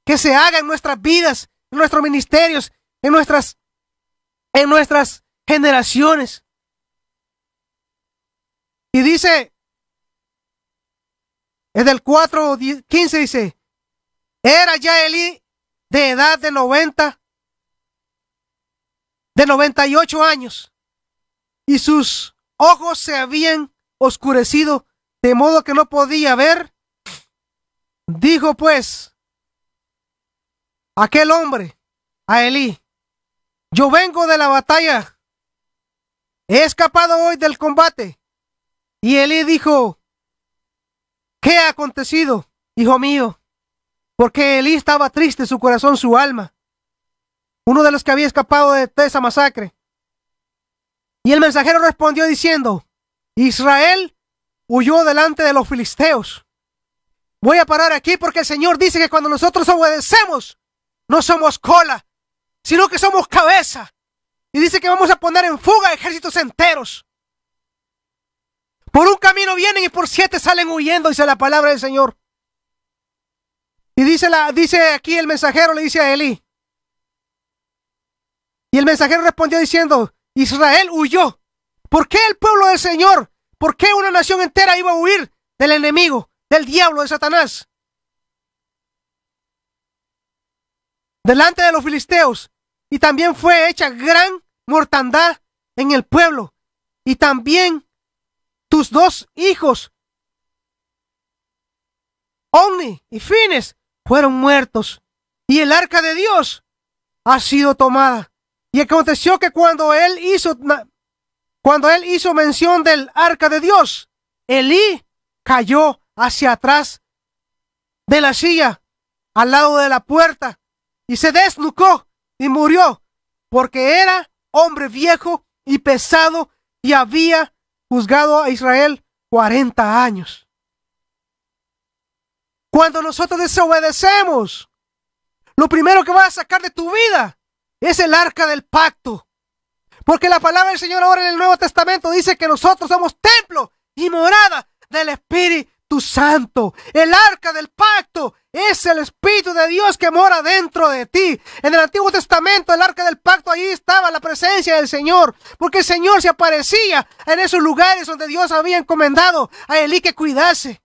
que se haga en nuestras vidas, en nuestros ministerios, en nuestras, en nuestras generaciones. Y dice, en el 4, 15 dice, era ya Elí de edad de 90, de 98 años, y sus ojos se habían oscurecido, de modo que no podía ver. Dijo pues aquel hombre a Elí, yo vengo de la batalla, he escapado hoy del combate. Y Elí dijo, ¿qué ha acontecido, hijo mío? Porque Elí estaba triste, su corazón, su alma. Uno de los que había escapado de esa masacre. Y el mensajero respondió diciendo, Israel huyó delante de los filisteos. Voy a parar aquí porque el Señor dice que cuando nosotros obedecemos, no somos cola, sino que somos cabeza. Y dice que vamos a poner en fuga ejércitos enteros. Por un camino vienen y por siete salen huyendo, dice la palabra del Señor. Y dice, la, dice aquí el mensajero, le dice a Eli Y el mensajero respondió diciendo, Israel huyó ¿Por qué el pueblo del Señor? ¿Por qué una nación entera iba a huir del enemigo, del diablo, de Satanás? Delante de los filisteos. Y también fue hecha gran mortandad en el pueblo. Y también tus dos hijos, Omni y Fines, fueron muertos. Y el arca de Dios ha sido tomada. Y aconteció que cuando él hizo cuando él hizo mención del arca de Dios, Elí cayó hacia atrás de la silla, al lado de la puerta, y se desnucó y murió, porque era hombre viejo y pesado y había juzgado a Israel 40 años. Cuando nosotros desobedecemos, lo primero que va a sacar de tu vida es el arca del pacto. Porque la palabra del Señor ahora en el Nuevo Testamento dice que nosotros somos templo y morada del Espíritu Santo. El arca del pacto es el Espíritu de Dios que mora dentro de ti. En el Antiguo Testamento, el arca del pacto, ahí estaba la presencia del Señor. Porque el Señor se aparecía en esos lugares donde Dios había encomendado a Elí que cuidase.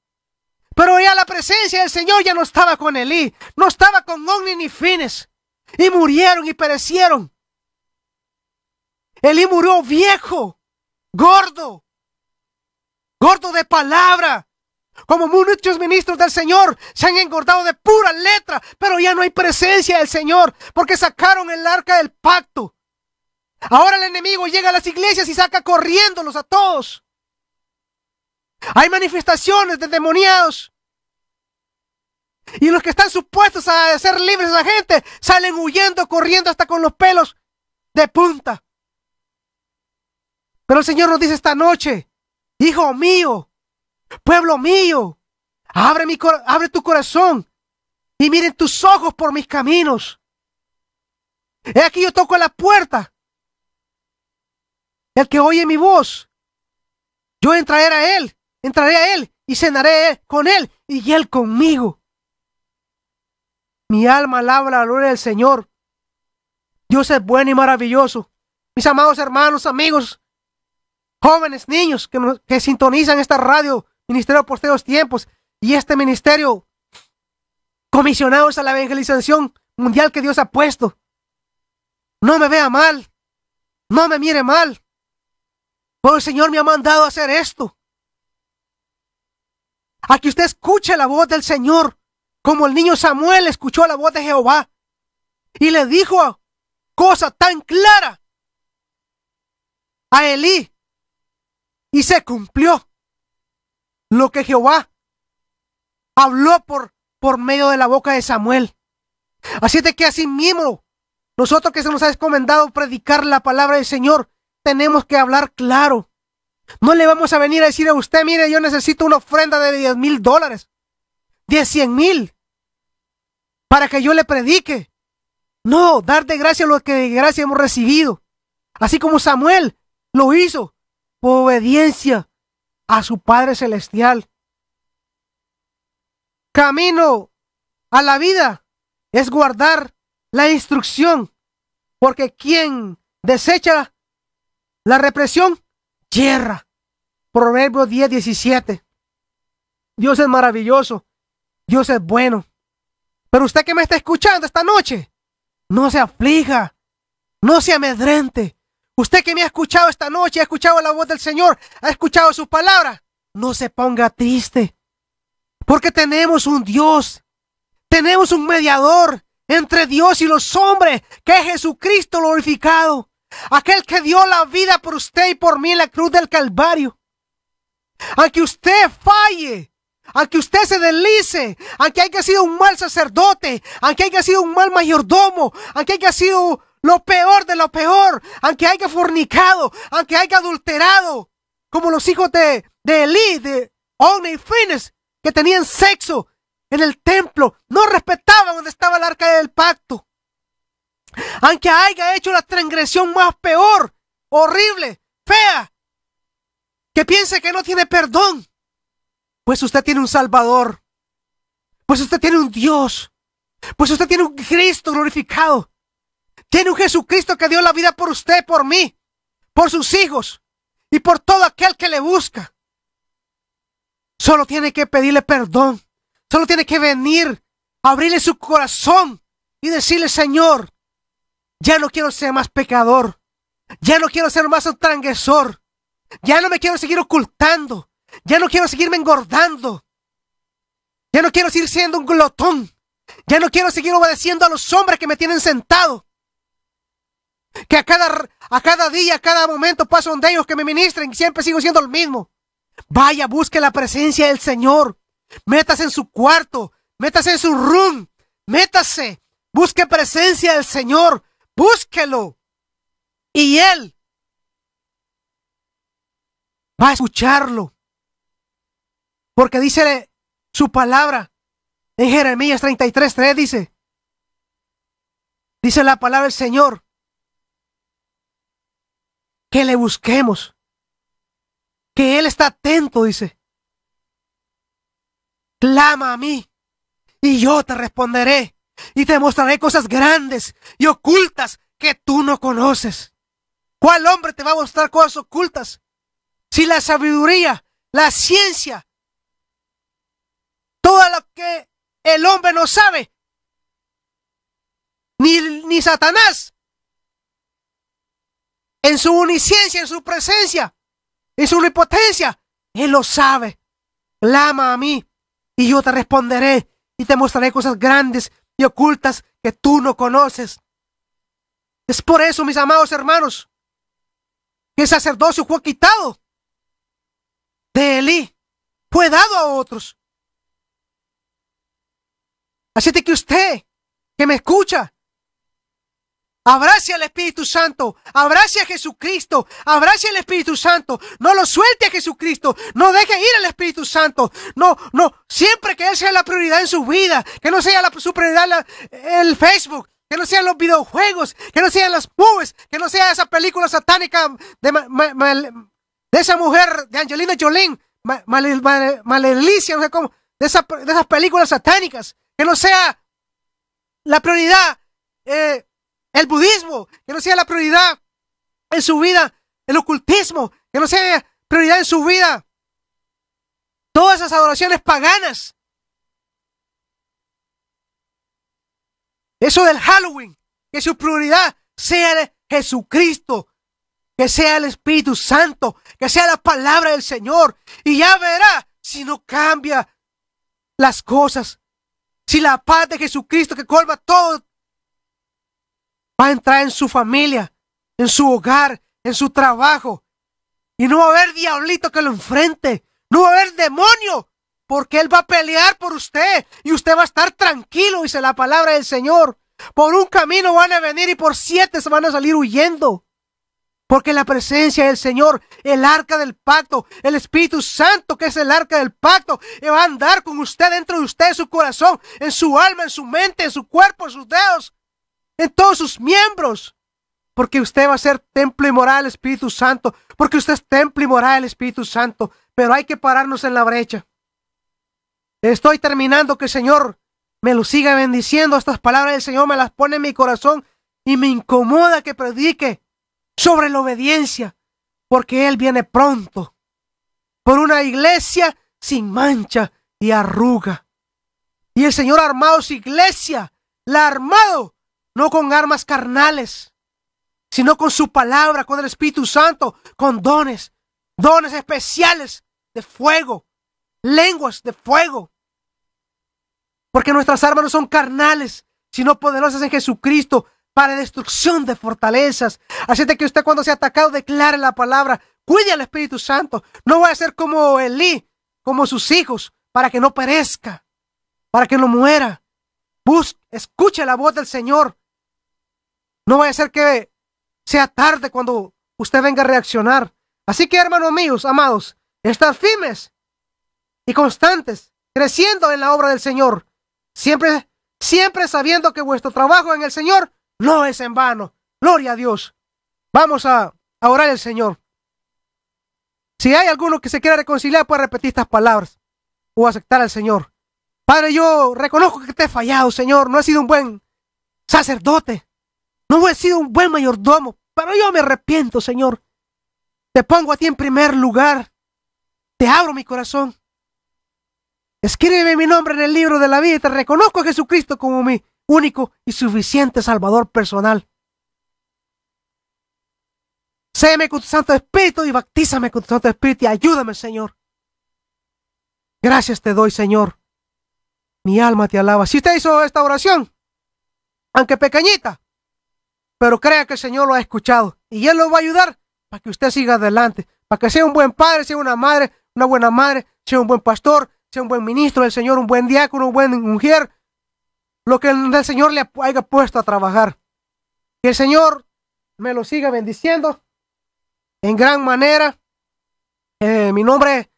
Pero ya la presencia del Señor ya no estaba con Elí, no estaba con Ogni ni Fines. Y murieron y perecieron. Elí murió viejo, gordo, gordo de palabra. Como muchos ministros del Señor se han engordado de pura letra, pero ya no hay presencia del Señor porque sacaron el arca del pacto. Ahora el enemigo llega a las iglesias y saca corriéndolos a todos. Hay manifestaciones de demoniados. Y los que están supuestos a ser libres de la gente salen huyendo, corriendo hasta con los pelos de punta. Pero el Señor nos dice esta noche, hijo mío, pueblo mío, abre, mi, abre tu corazón y miren tus ojos por mis caminos. He aquí yo toco la puerta. El que oye mi voz, yo entraré a él, entraré a él y cenaré con él y él conmigo. Mi alma alaba la gloria del Señor. Dios es bueno y maravilloso. Mis amados hermanos, amigos, jóvenes, niños que, sintonizan esta radio, Ministerio de Posteos Tiempos y este ministerio comisionados a la evangelización mundial que Dios ha puesto. No me vea mal, no me mire mal, Porque el Señor me ha mandado a hacer esto. A que usted escuche la voz del Señor, como el niño Samuel escuchó la voz de Jehová y le dijo cosa tan clara a Elí y se cumplió lo que Jehová habló por, por medio de la boca de Samuel. Así de que así mismo, nosotros que se nos ha encomendado predicar la palabra del Señor, tenemos que hablar claro. No le vamos a venir a decir a usted, mire, yo necesito una ofrenda de 10 mil dólares, de 100 mil, para que yo le predique. No, dar de gracia lo que de gracia hemos recibido. Así como Samuel lo hizo obediencia a su Padre Celestial. Camino a la vida es guardar la instrucción, porque quien desecha la represión, yerra. proverbio 10, 17. Dios es maravilloso, Dios es bueno. Pero usted que me está escuchando esta noche, no se aflija, no se amedrente, Usted que me ha escuchado esta noche, ha escuchado la voz del Señor, ha escuchado sus palabras, no se ponga triste. Porque tenemos un Dios, tenemos un mediador entre Dios y los hombres, que es Jesucristo glorificado, aquel que dio la vida por usted y por mí en la cruz del Calvario. Aunque usted falle, aunque usted se deslice, aunque haya sido un mal sacerdote, aunque haya sido un mal mayordomo, aunque haya sido lo peor de lo peor, aunque haya fornicado, aunque haya adulterado, como los hijos de, de Elí, de One y Fines, que tenían sexo en el templo, no respetaban donde estaba el arca del pacto. Aunque haya hecho la transgresión más peor, horrible, fea, que piense que no tiene perdón, pues usted tiene un Salvador, pues usted tiene un Dios, pues usted tiene un Cristo glorificado, tiene un Jesucristo que dio la vida por usted, por mí, por sus hijos y por todo aquel que le busca. Solo tiene que pedirle perdón. Solo tiene que venir, abrirle su corazón y decirle, Señor, ya no quiero ser más pecador. Ya no quiero ser más un Ya no me quiero seguir ocultando. Ya no quiero seguirme engordando. Ya no quiero seguir siendo un glotón. Ya no quiero seguir obedeciendo a los hombres que me tienen sentado. Que a cada, a cada día, a cada momento paso donde ellos que me ministren, siempre sigo siendo el mismo. Vaya, busque la presencia del Señor. Métase en su cuarto, métase en su room, métase, busque presencia del Señor, búsquelo. Y Él va a escucharlo. Porque dice su palabra en Jeremías 33, 3 dice, dice la palabra del Señor, que le busquemos, que Él está atento, dice. Clama a mí y yo te responderé y te mostraré cosas grandes y ocultas que tú no conoces. ¿Cuál hombre te va a mostrar cosas ocultas? Si la sabiduría, la ciencia, todo lo que el hombre no sabe, ni, ni Satanás en su uniciencia, en su presencia, en su omnipotencia. Él lo sabe. Clama a mí y yo te responderé y te mostraré cosas grandes y ocultas que tú no conoces. Es por eso, mis amados hermanos, que el sacerdocio fue quitado de Elí, fue dado a otros. Así que usted que me escucha, Abrace al Espíritu Santo, abrace a Jesucristo, abrace al Espíritu Santo, no lo suelte a Jesucristo, no deje ir al Espíritu Santo, no, no, siempre que Él sea la prioridad en su vida, que no sea la, su prioridad el Facebook, que no sean los videojuegos, que no sean las pubes. que no sea esa película satánica de, esa mujer de Angelina Jolie, malelicia, no sé cómo, de, esa, de esas películas satánicas, que no sea la prioridad. Eh, el budismo, que no sea la prioridad en su vida, el ocultismo, que no sea prioridad en su vida, todas esas adoraciones paganas, eso del Halloween, que su prioridad sea Jesucristo, que sea el Espíritu Santo, que sea la palabra del Señor, y ya verá si no cambia las cosas. Si la paz de Jesucristo que colma todo va a entrar en su familia, en su hogar, en su trabajo. Y no va a haber diablito que lo enfrente. No va a haber demonio. Porque Él va a pelear por usted. Y usted va a estar tranquilo, dice la palabra del Señor. Por un camino van a venir y por siete se van a salir huyendo. Porque la presencia del Señor, el arca del pacto, el Espíritu Santo que es el arca del pacto, va a andar con usted dentro de usted, en su corazón, en su alma, en su mente, en su cuerpo, en sus dedos en todos sus miembros. Porque usted va a ser templo y moral, del Espíritu Santo. Porque usted es templo y moral, del Espíritu Santo. Pero hay que pararnos en la brecha. Estoy terminando que el Señor me lo siga bendiciendo. Estas palabras del Señor me las pone en mi corazón. Y me incomoda que predique sobre la obediencia. Porque Él viene pronto. Por una iglesia sin mancha y arruga. Y el Señor ha armado su iglesia. La armado no con armas carnales, sino con su palabra, con el Espíritu Santo, con dones, dones especiales de fuego, lenguas de fuego. Porque nuestras armas no son carnales, sino poderosas en Jesucristo para destrucción de fortalezas. Así que usted cuando sea atacado declare la palabra, cuide al Espíritu Santo. No va a ser como Elí, como sus hijos, para que no perezca, para que no muera. Busque, escuche la voz del Señor no vaya a ser que sea tarde cuando usted venga a reaccionar. Así que, hermanos míos, amados, estar firmes y constantes, creciendo en la obra del Señor, siempre, siempre sabiendo que vuestro trabajo en el Señor no es en vano. Gloria a Dios. Vamos a, a orar al Señor. Si hay alguno que se quiera reconciliar, puede repetir estas palabras o aceptar al Señor. Padre, yo reconozco que te he fallado, Señor. No he sido un buen sacerdote. No he sido un buen mayordomo, pero yo me arrepiento, Señor. Te pongo a ti en primer lugar. Te abro mi corazón. Escribe mi nombre en el libro de la vida y te reconozco a Jesucristo como mi único y suficiente Salvador personal. Séme con tu Santo Espíritu y baptízame con tu Santo Espíritu y ayúdame, Señor. Gracias te doy, Señor. Mi alma te alaba. Si usted hizo esta oración, aunque pequeñita, pero crea que el Señor lo ha escuchado y Él lo va a ayudar para que usted siga adelante, para que sea un buen padre, sea una madre, una buena madre, sea un buen pastor, sea un buen ministro El Señor, un buen diácono, un buen mujer, lo que el Señor le haya puesto a trabajar. Que el Señor me lo siga bendiciendo en gran manera. Eh, mi nombre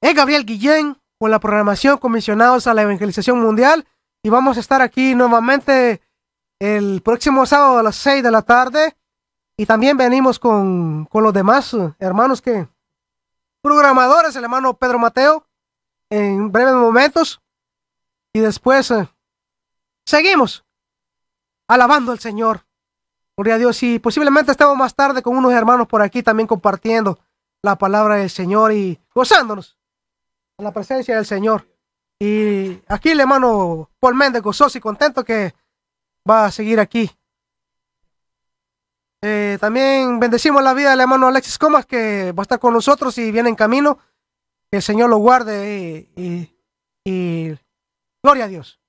es Gabriel Guillén con la programación Comisionados a la Evangelización Mundial y vamos a estar aquí nuevamente el próximo sábado a las 6 de la tarde. Y también venimos con, con los demás hermanos que programadores, el hermano Pedro Mateo, en breves momentos. Y después eh, seguimos alabando al Señor. Gloria a Dios. Y posiblemente estemos más tarde con unos hermanos por aquí también compartiendo la palabra del Señor y gozándonos en la presencia del Señor. Y aquí el hermano Paul Méndez gozoso y contento que va a seguir aquí. Eh, también bendecimos la vida del hermano Alexis Comas, que va a estar con nosotros y viene en camino. Que el Señor lo guarde y, gloria a Dios.